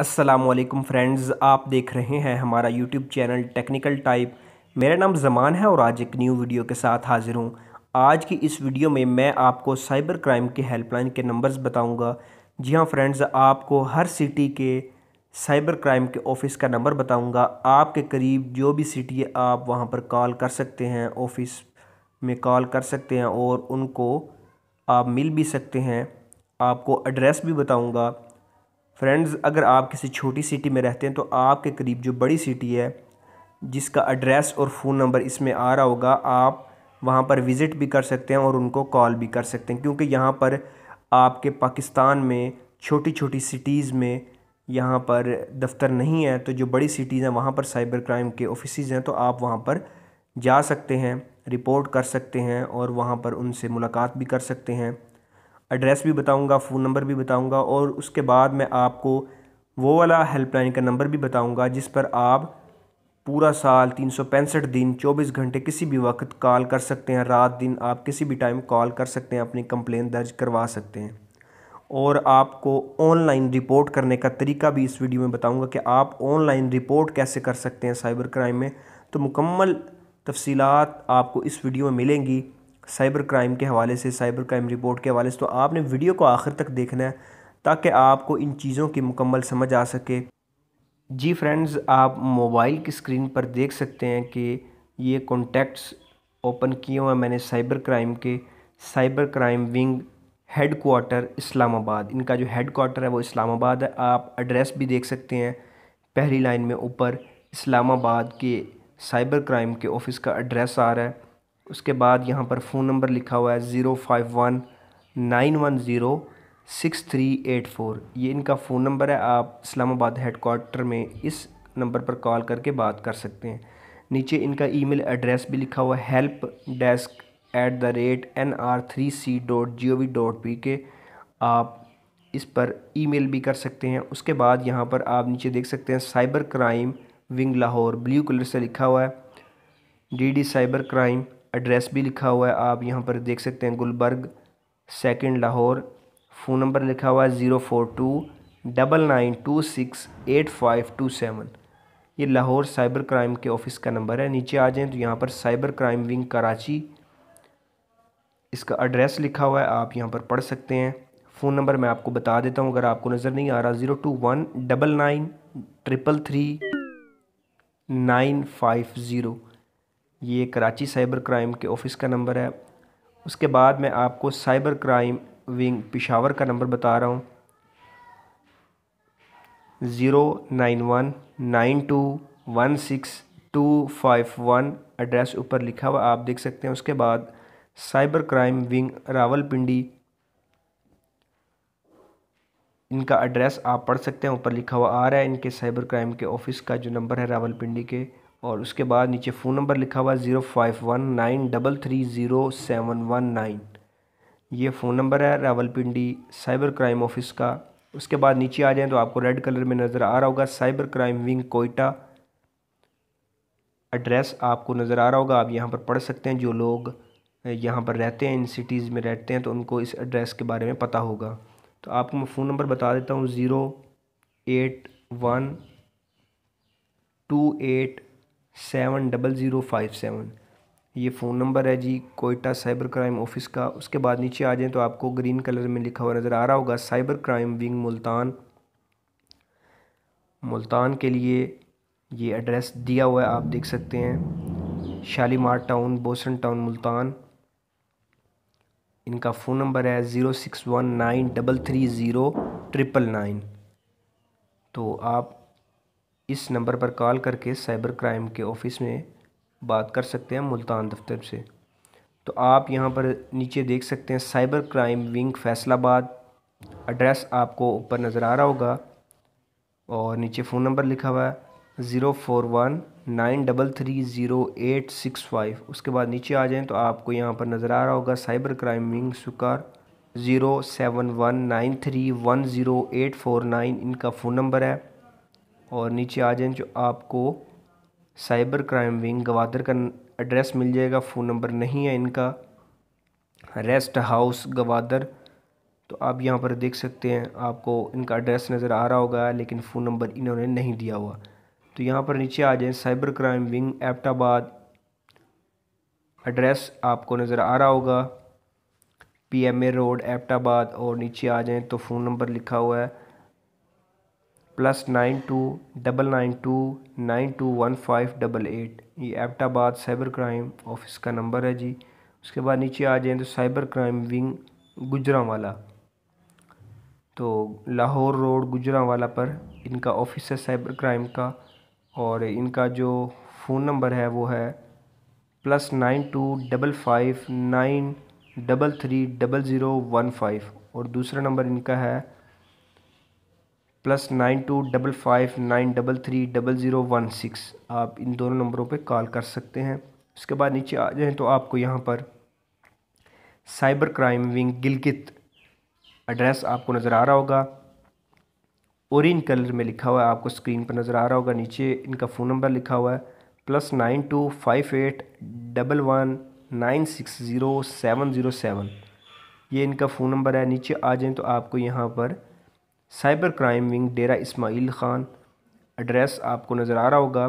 Aslam friends आप देख रहे हैं हमारा यूट्यूब चैनल टेक्निकल टाइप मेरा नाम जमान है और आज एक न्यू वीडियो के साथ हाजिर हूँ आज की इस वीडियो में मैं आपको साइबर क्राइम के हेल्पलाइन के नंबर्स बताऊँगा जी हाँ फ्रेंड्स आपको हर सिटी के साइबर क्राइम के ऑफ़िस का नंबर बताऊँगा आपके करीब जो भी सिटी है आप वहाँ पर कॉल कर सकते हैं ऑफ़िस में कॉल कर सकते हैं और उनको आप मिल भी सकते हैं आपको एड्रेस भी बताऊँगा फ्रेंड्स अगर आप किसी छोटी सिटी में रहते हैं तो आपके करीब जो बड़ी सिटी है जिसका एड्रेस और फ़ोन नंबर इसमें आ रहा होगा आप वहाँ पर विज़िट भी कर सकते हैं और उनको कॉल भी कर सकते हैं क्योंकि यहाँ पर आपके पाकिस्तान में छोटी छोटी सिटीज़ में यहाँ पर दफ्तर नहीं है तो जो बड़ी सिटीज़ हैं वहाँ पर साइबर क्राइम के ऑफिस हैं तो आप वहाँ पर जा सकते हैं रिपोर्ट कर सकते हैं और वहाँ पर उनसे मुलाकात भी कर सकते हैं एड्रेस भी बताऊंगा फ़ोन नंबर भी बताऊंगा और उसके बाद मैं आपको वो वाला हेल्पलाइन का नंबर भी बताऊंगा जिस पर आप पूरा साल तीन सौ पैंसठ दिन चौबीस घंटे किसी भी वक्त कॉल कर सकते हैं रात दिन आप किसी भी टाइम कॉल कर सकते हैं अपनी कंप्लेन दर्ज करवा सकते हैं और आपको ऑनलाइन रिपोर्ट करने का तरीका भी इस वीडियो में बताऊँगा कि आप ऑनलाइन रिपोर्ट कैसे कर सकते हैं साइबर क्राइम में तो मुकम्मल तफसीलात आपको इस वीडियो में मिलेंगी साइबर क्राइम के हवाले से साइबर क्राइम रिपोर्ट के हवाले से तो आपने वीडियो को आखिर तक देखना है ताकि आपको इन चीज़ों की मुकम्मल समझ आ सके जी फ्रेंड्स आप मोबाइल की स्क्रीन पर देख सकते हैं कि ये कॉन्टैक्ट्स ओपन किए हुए हैं मैंने साइबर क्राइम के cyber crime wing headquarter Islamabad इनका जो हेड क्वार्टर है वो इस्लामाबाद है आप एड्रेस भी देख सकते हैं पहली लाइन में ऊपर इस्लामाबाद के साइबर क्राइम के ऑफिस का एड्रेस आ रहा है उसके बाद यहाँ पर फ़ोन नंबर लिखा हुआ है zero five one nine one zero six three eight four ये इनका फ़ोन नंबर है आप इस्लामाबाद हेडकोार्टर में इस नंबर पर कॉल करके बात कर सकते हैं नीचे इनका ईमेल एड्रेस भी लिखा हुआ है help desk at the rate N R three C dot G O V dot P K आप इस पर ईमेल भी कर सकते हैं उसके बाद यहाँ पर आप नीचे देख सकते हैं cyber crime wing Lahore blue colour से लिखा हुआ है D D cyber crime address भी लिखा हुआ है आप यहाँ पर देख सकते हैं Gulberg second Lahore phone number लिखा हुआ है zero four two double nine two six eight five two seven ये लाहौर साइबर क्राइम के ऑफिस का नंबर है नीचे आ जाएँ तो यहाँ पर साइबर क्राइम विंग कराची इसका एड्रेस लिखा हुआ है आप यहाँ पर पढ़ सकते हैं फ़ोन नंबर मैं आपको बता देता हूँ अगर आपको नज़र नहीं आ रहा zero two one double nine triple three nine five zero ये कराची साइबर क्राइम के ऑफिस का नंबर है उसके बाद मैं आपको साइबर क्राइम विंग पिशावर का नंबर बता रहा हूँ zero nine one nine two one six two five one address ऊपर लिखा हुआ आप देख सकते हैं उसके बाद साइबर क्राइम विंग रावलपिंडी इनका एड्रेस आप पढ़ सकते हैं ऊपर लिखा हुआ आ रहा है इनके साइबर क्राइम के ऑफिस का जो नंबर है रावलपिंडी के और उसके बाद नीचे फ़ोन नंबर लिखा हुआ है zero five one nine double three zero seven one nine ये फ़ोन नंबर है रावलपिंडी साइबर क्राइम ऑफिस का उसके बाद नीचे आ जाएं तो आपको रेड कलर में नज़र आ रहा होगा cyber crime wing Quetta address आपको नज़र आ रहा होगा आप यहाँ पर पढ़ सकते हैं जो लोग यहाँ पर रहते हैं इन सिटीज़ में रहते हैं तो उनको इस एड्रेस के बारे में पता होगा तो आपको मैं फ़ोन नंबर बता देता हूँ zero eight one two eight seven double zero five seven ये फ़ोन नंबर है जी कोयटा साइबर क्राइम ऑफिस का उसके बाद नीचे आ जाएँ तो आपको ग्रीन कलर में लिखा हुआ नज़र आ रहा होगा cyber crime wing Multan Multan के लिए ये एड्रेस दिया हुआ है आप देख सकते हैं शालीमार टाउन बोसन टाउन मुल्तान इनका फ़ोन नंबर है zero six one nine double three zero triple nine तो आप इस नंबर पर कॉल करके साइबर क्राइम के ऑफिस में बात कर सकते हैं मुल्तान दफ्तर से तो आप यहाँ पर नीचे देख सकते हैं cyber crime wing Faisalabad address आपको ऊपर नज़र आ रहा होगा और नीचे फ़ोन नंबर लिखा हुआ है zero four one nine double three zero eight six five उसके बाद नीचे आ जाएं तो आपको यहाँ पर नज़र आ रहा होगा cyber crime wing Sukkur zero seven one nine three one zero eight four nine इनका फ़ोन नंबर है और नीचे आ जाए जो आपको साइबर क्राइम विंग गवादर का एड्रेस मिल जाएगा फ़ोन नंबर नहीं है इनका रेस्ट हाउस गवादर तो आप यहाँ पर देख सकते हैं आपको इनका एड्रेस नज़र आ रहा होगा लेकिन फ़ोन नंबर इन्होंने नहीं दिया हुआ तो यहाँ पर नीचे आ जाए cyber crime wing Abbottabad address आपको नज़र आ रहा होगा पीएमए रोड एबटाबाद और नीचे आ जाएँ तो फ़ोन नंबर लिखा हुआ है plus nine two double nine two nine two one five double eight ये एबटाबाद साइबर क्राइम ऑफिस का नंबर है जी उसके बाद नीचे आ जाएँ तो साइबर क्राइम विंग गुजरा वाला तो लाहौर रोड गुजरावाला पर इनका ऑफिस है साइबर क्राइम का और इनका जो फ़ोन नंबर है वो है plus nine two double five nine double three double zero one five और दूसरा नंबर इनका है plus nine two double five nine double three double zero one six आप इन दोनों नंबरों पे कॉल कर सकते हैं उसके बाद नीचे आ जाएँ तो आपको यहाँ पर cyber crime wing Gilgit address आपको नज़र आ रहा होगा औरिन कलर में लिखा हुआ है आपको स्क्रीन पर नज़र आ रहा होगा नीचे इनका फ़ोन नंबर लिखा हुआ है plus nine two five eight double one nine six zero seven zero seven ये इनका फ़ोन नंबर है नीचे आ जाएँ तो आपको यहाँ पर cyber crime wing Dera Ismail Khan address आपको नज़र आ रहा होगा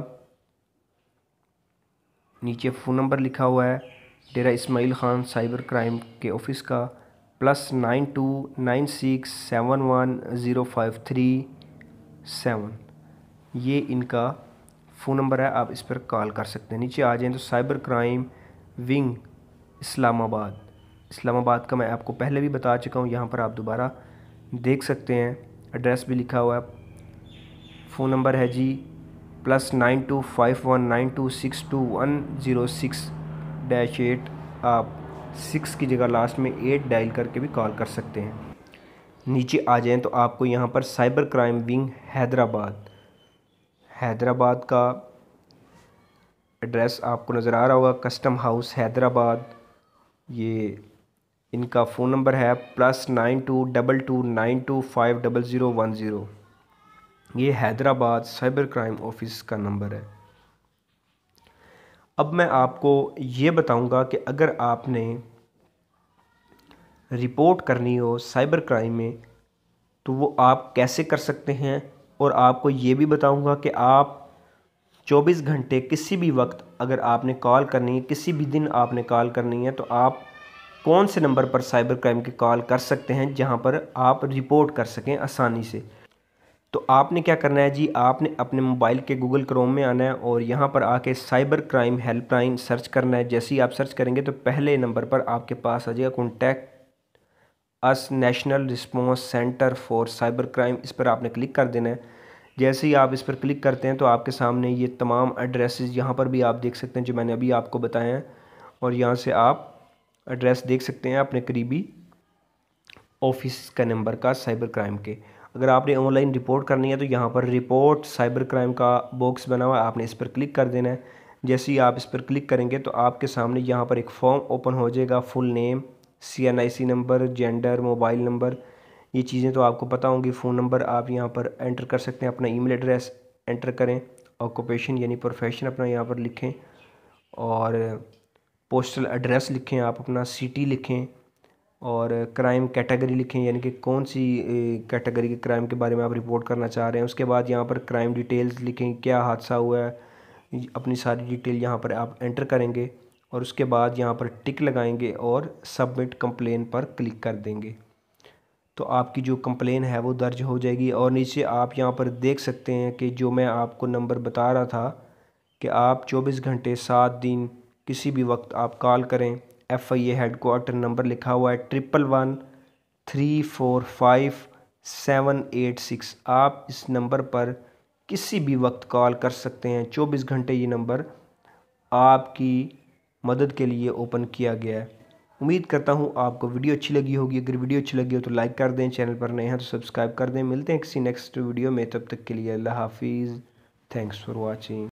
नीचे फ़ोन नंबर लिखा हुआ है डेरा इस्माइल ख़ान साइबर क्राइम के ऑफिस का plus nine two nine six seven one zero five three seven ये इनका फ़ोन नंबर है आप इस पर कॉल कर सकते हैं नीचे आ जाएँ तो cyber crime wing Islamabad Islamabad का मैं आपको पहले भी बता चुका हूँ यहाँ पर आप दोबारा देख सकते हैं एड्रेस भी लिखा हुआ है फ़ोन नंबर है जी plus nine two five one nine two six two one zero six dash eight आप सिक्स की जगह लास्ट में एट डायल करके भी कॉल कर सकते हैं नीचे आ जाएं तो आपको यहाँ पर cyber crime wing Hyderabad Hyderabad का एड्रेस आपको नज़र आ रहा होगा कस्टम हाउस हैदराबाद ये इनका फ़ोन नंबर है plus nine two double two nine two five double zero one zero ये हैदराबाद साइबर क्राइम ऑफिस का नंबर है अब मैं आपको ये बताऊंगा कि अगर आपने रिपोर्ट करनी हो साइबर क्राइम में तो वो आप कैसे कर सकते हैं और आपको ये भी बताऊंगा कि आप 24 घंटे किसी भी वक्त अगर आपने कॉल करनी है किसी भी दिन आपने कॉल करनी है तो आप कौन से नंबर पर साइबर क्राइम की कॉल कर सकते हैं जहां पर आप रिपोर्ट कर सकें आसानी से तो आपने क्या करना है जी आपने अपने मोबाइल के गूगल क्रोम में आना है और यहाँ पर आके साइबर क्राइम हेल्पलाइन सर्च करना है जैसे ही आप सर्च करेंगे तो पहले नंबर पर आपके पास आ जाएगा contact us national response centre for cyber crime इस पर आपने क्लिक कर देना है जैसे ही आप इस पर क्लिक करते हैं तो आपके सामने ये तमाम एड्रेसेस यहाँ पर भी आप देख सकते हैं जो मैंने अभी आपको बताया है और यहाँ से आप एड्रेस देख सकते हैं अपने करीबी ऑफिस का नंबर का साइबर क्राइम के अगर आपने ऑनलाइन रिपोर्ट करनी है तो यहाँ पर रिपोर्ट साइबर क्राइम का बॉक्स बना हुआ है आपने इस पर क्लिक कर देना है जैसे ही आप इस पर क्लिक करेंगे तो आपके सामने यहाँ पर एक फॉर्म ओपन हो जाएगा full name C N I C number gender mobile number ये चीज़ें तो आपको पता होंगी फ़ोन नंबर आप यहाँ पर एंटर कर सकते हैं अपना ई एड्रेस एंटर करें ऑक्यूपेशन यानी प्रोफेशन अपना यहाँ पर लिखें और पोस्टल एड्रेस लिखें आप अपना सिटी लिखें और क्राइम कैटेगरी लिखें यानी कि कौन सी कैटेगरी के क्राइम के बारे में आप रिपोर्ट करना चाह रहे हैं उसके बाद यहाँ पर क्राइम डिटेल्स लिखें क्या हादसा हुआ है अपनी सारी डिटेल यहाँ पर आप एंटर करेंगे और उसके बाद यहाँ पर टिक लगाएंगे और सबमिट कंप्लेन पर क्लिक कर देंगे तो आपकी जो कंप्लेन है वो दर्ज हो जाएगी और नीचे आप यहाँ पर देख सकते हैं कि जो मैं आपको नंबर बता रहा था कि आप 24 घंटे सात दिन किसी भी वक्त आप कॉल करें F I A headquarter number लिखा हुआ है triple one three four five seven eight six आप इस नंबर पर किसी भी वक्त कॉल कर सकते हैं चौबीस घंटे ये नंबर आपकी मदद के लिए ओपन किया गया है उम्मीद करता हूँ आपको वीडियो अच्छी लगी होगी अगर वीडियो अच्छी लगी हो तो लाइक कर दें चैनल पर नए हैं तो सब्सक्राइब कर दें मिलते हैं किसी नेक्स्ट वीडियो में तब तक के लिए अल्लाह हाफिज़ थैंक्स फॉर वॉचिंग